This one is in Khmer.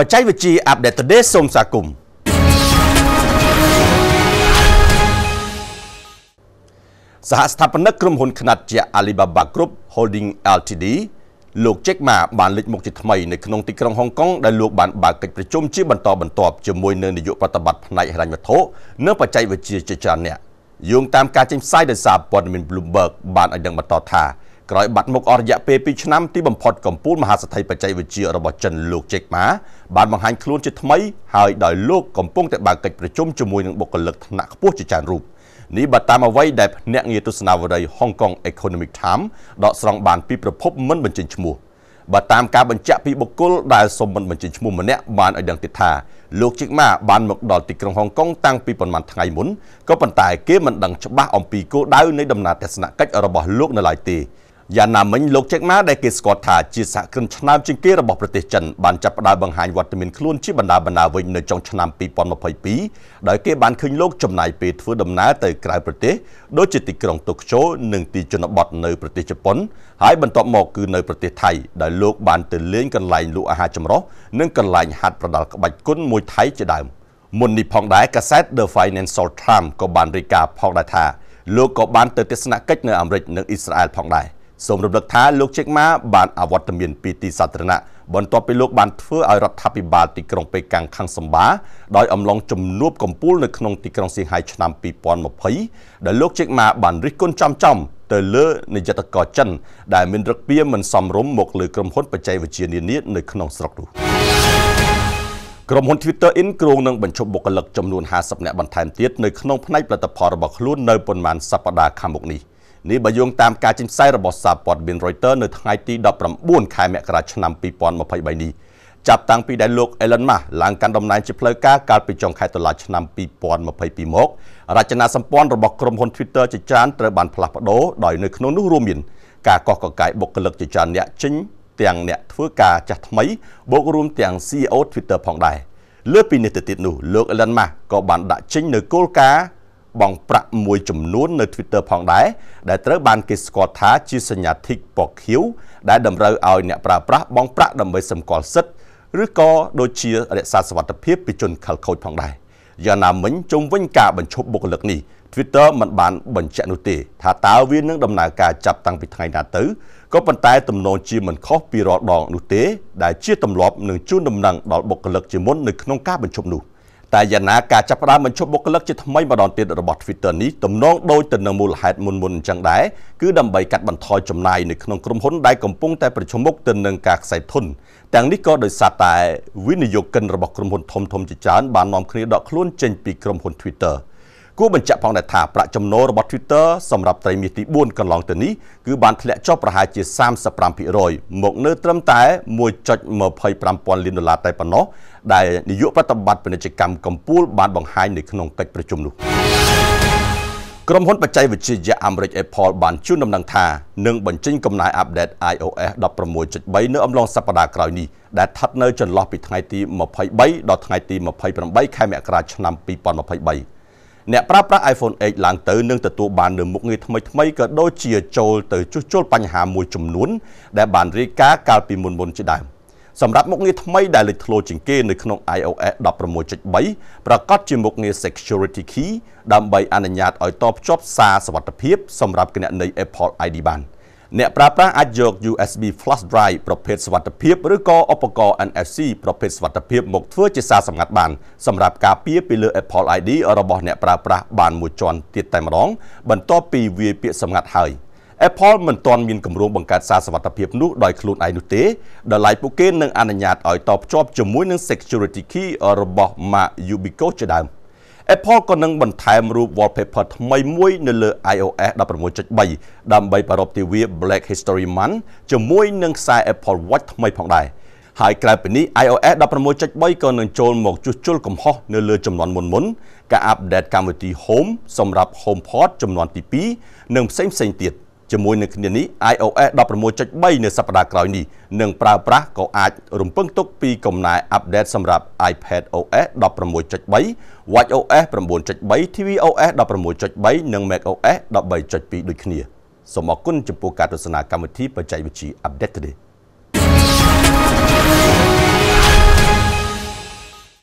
បច្ចេកវិទ្យា Update Today សូមស្វាគមន៍សហស្ថាបនិកក្រុមហ៊ុនខ្នាតជា Alibaba Group Holding Ltd លោក Jack Ma បានលេចមុខជាថ្មីនៅក្នុងទីក្រុងហុងកុងដែលលោកបានបើកកិច្ចប្រជុំជាបន្តបន្ទាប់ជាមួយនឹងនាយកប្រតិបត្តិផ្នែកហិរញ្ញវត្ថុនិងបច្ចេកវិទ្យាជាច្រើនអ្នកយោងតាមការចេញផ្សាយដោយសារព័ត៌មាន Bloomberg បានឲ្យដឹងបន្តថាក្រោយបាត់មុខអស់រយៈពេល2ឆ្នាំទីបំផុតកម្ពុជាមហាសេដ្ឋីបច្ចេកវិទ្យារបស់ចិនលោកចេកម៉ាបានបង្ហាញខ្លួនជាថ្មីហើយដោយលោកកំពុងតែបើកកិច្ចប្រជុំជាមួយនឹងបុគ្គលិកថ្នាក់ខ្ពស់ជាច្រើនរូបនេះបើតាមអ្វីដែលភ្នាក់ងារទស្សនាវដ្តី Hong Kong Economic Times ដកស្រង់បានពីប្រភពមិនបញ្ចេញឈ្មោះបើតាមការបញ្ជាក់ពីបុគ្គលដែលសមមិនបញ្ចេញឈ្មោះម្នាក់បានឲ្យដឹងទៀតថាលោកជីកម៉ាបានមកដល់ទីក្រុងហុងកុងតាំងពីប្រហែលថ្ងៃមុនក៏ប៉ុន្តែគេមិនដឹងច្បាស់អំពីគោលដៅនៃដំណើរទស្សនកិច្ចរបស់លោកនៅឡើយទេយ៉ាងណាមិញលោកចេកម៉ាដែលគេស្គាល់ថាជាសហគ្រិនឆ្នើមជាងគេរបស់ប្រទេសចិនបានចាប់ផ្ដើមបង្ហាញវត្តមានខ្លួនជាបណ្ដាបណ្ដាវិញនៅចុងឆ្នាំ2022ដោយគេបានឃើញលោកចំណាយពេលធ្វើដំណើរទៅក្រៅប្រទេសដូចជាទីក្រុងតូក្យូនិងទីជនបទនៅប្រទេសជប៉ុនហើយបន្ទាប់មកគឺនៅប្រទេសថៃដោយលោកបានទៅលេងកន្លែងលក់អាហារចម្រុះនិងកន្លែងហាត់ប្រដាល់ក្បាច់គុនមួយថៃជាដើមមុននេះផងដែរកាសែត The Financial Times ក៏បានរាយការណ៍ផងដែរថាលោកក៏បានទៅទស្សនកិច្ចនៅអាមេរិកនិងអ៊ីស្រាអែលផងដែរ។សូមរំលឹកថាលោកជេកម៉ាបានអវត្តមានពីទីសាធារណៈបន្ទាប់ពីលោកបានធ្វើឲ្យរដ្ឋាភិបាលទីក្រុងប៉េកាំងខាងសម្បាដោយអំឡុងជំនួបកំពូលនៅក្នុងទីក្រុងសៀងហៃឆ្នាំ2020ដែលលោកជេកម៉ាបានរិះគន់ចំចំ ទៅលើនាយកតកចិនដែលមានរឹកពីមិនសមរម្យមកលើក្រុមហ៊ុនបច្ចេកវិទ្យានានានៅក្នុងស្រុកនោះក្រុមហ៊ុន Twitter Inc. គ្រោងនឹងបញ្ឈប់បុគ្គលិកចំនួន50នាក់បន្ថែមទៀតនៅក្នុងផ្នែកផលិតផលរបស់ខ្លួននៅប៉ុន្មានសប្តាហ៍ខាងមុខនេះ។នេះបើយោងតាមការចេញផ្សាយរបស់សារព័ត៌មាន Reuters នៅថ្ងៃទី19ខែមករាឆ្នាំ2023នេះចាប់តាំងពីដែលលោក Elon Musk ឡើងកាន់តំណែងជាផ្លូវការកាលពីចុងខែតុលាឆ្នាំ2022មករចនាសម្ព័ន្ធរបស់ក្រុមហ៊ុន Twitter ជាច្រើនត្រូវបានផ្លាស់ប្ដូរដោយនៅក្នុងនោះរួមមានការកោះកកាយបុគ្គលិកជាច្រើនអ្នកចេញទាំងអ្នកធ្វើការចាស់ថ្មីបូករួមទាំង CEO Twitter ផងដែរលើពីនេះទៅទៀតនោះលោក Elon Musk ក៏បាន ដាក់ចេញនៅគោលការណ៍បង់ប្រាក់មួយចំនួននៅ Twitter ផងដែរដែលត្រូវបានគេស្គាល់ថាជាសញ្ញាធិកពកឃីវដែលតម្រូវឲ្យអ្នកប្រើប្រាស់បង់ប្រាក់ដើម្បីសម្គាល់សិទ្ធិឬក៏ដូចជារក្សាសុវត្ថិភាពពីជនខិលខូចផងដែរយ៉ាងណាមិញជុំវិញការបញ្ឈប់បុគ្គលិកនេះ Twitter មិនបានបញ្ជាក់នោះទេ ថាតើវានឹងដំណើរការចាប់តាំងពីថ្ងៃណាទៅក៏ប៉ុន្តែទំនោរជាមិនខុសពីរាល់ដងនោះទេដែលជាទម្លាប់នឹងជួនដំណឹងដល់បុគ្គលិកជាមុននៅក្នុងការបញ្ឈប់នោះ។តែយ៉ាងណាការចាប់ផ្ដើមបញ្ឈប់បុគ្គលិកជាថ្មីម្ដងទៀតរបស់ Twitter នេះទំនងដូចទៅនឹងមូលហេតុមុនមុនអញ្ចឹងដែរគឺដើម្បីកាត់បន្ថយចំណាយនៅក្នុងក្រុមហ៊ុនដែលកំពុងតែប្រឈមមុខទៅនឹងការខ្សែធនទាំងនេះក៏ដោយសារតែវិនិយោគិនរបស់ក្រុមហ៊ុនធំធំជាច្រើនបាននាំគ្នាដកខ្លួនចេញពីក្រុមហ៊ុន Twitter ។គួរបញ្ជាក់ផងដែរថាប្រាក់ចំណូលរបស់ Twitter សម្រាប់ត្រីមាសទី4កន្លងទៅនេះគឺបានធ្លាក់ចុះប្រហែលជា35%មកនៅត្រឹមតែ1.25000លានដុល្លារតែប៉ុណ្ណោះដែលនាយកប្រតិបត្តិពាណិជ្ជកម្មកម្ពុជាបានបង្ហាញនៅក្នុងកិច្ចប្រជុំនោះក្រុមហ៊ុនបច្ចេកវិទ្យាអាមេរិក Apple បានជូនដំណឹងថានឹងបញ្ចេញកំណែអាប់ដេត iOS 16.3នៅអំឡុងសប្តាហ៍ក្រោយនេះដែលស្ថិតនៅចន្លោះពីថ្ងៃទី23ដល់ថ្ងៃទី28ខែមករាឆ្នាំ2023អ្នកប្រើប្រាស់ iPhone 8ឡើងទៅនឹងទទួលបាននូវមុខងារថ្មីថ្មីក៏ដូចជាចូលទៅជួសជុលបញ្ហាមួយចំនួនដែលបានរាយការណ៍កាលពីមុនមុនជាដើមសម្រាប់មុខងារថ្មីដែលលេចធ្លោជាងគេនៅក្នុង iOS 16.3ប្រកាសជាមុខងារ Security Key ដើម្បីអនុញ្ញាតឲ្យតភ្ជាប់សារសុវត្ថិភាពសម្រាប់គណនី Apple ID បាន។អ្នកប្រើប្រាស់អាចយក USB flash drive ប្រភេទសុវត្ថិភាពឬក៏ឧបករណ៍ NFC ប្រភេទសុវត្ថិភាពមកធ្វើជាសារសម្ងាត់បានសម្រាប់ការពារពីលើ Apple ID របស់អ្នកប្រើប្រាស់បានមួយជាន់ទៀតតែម្ដងបន្ទាប់ពីវាយពាក្យសម្ងាត់ហើយ Apple មិនទាន់មានគម្រោងបង្កើតសារសុវត្ថិភាពនោះដោយខ្លួនឯងនោះទេដោយឡែកពួកគេនឹងអនុញ្ញាតឲ្យតភ្ជាប់ជាមួយនឹង security key របស់ Mark Yubico ជាដើម Apple ក៏នឹងបន្ថែមរូប wallpaper ថ្មីមួយនៅលើ iOS 16.3ដើម្បីប្រារព្ធទិវា Black History Month ជាមួយនឹងខ្សែ Apple Watch ថ្មីផងដែរហើយក្រៅពីនេះ iOS 16.3ក៏នឹងចូលមកជួសជុលកំហុសនៅលើចំនួនមុនមុនការអាប់ដេតកម្មវិធី Home សម្រាប់ HomePod ចំនួនទី2និងផ្សេងផ្សេងទៀត។ជាមួយនឹងគ្នានេះ iOS 16.3នៅសប្តាហ៍ក្រោយនេះនឹងប្រើប្រាស់ក៏អាច រំពឹង ទុកពីកំណែអាប់ដេតសម្រាប់ iPad OS 16.3, watchOS 9.3, tvOS 16.3និង macOS 13.2ដូចគ្នាសូមអរគុណចំពោះការទស្សនាកម្មវិធីបច្ចេកវិទ្យា Update Today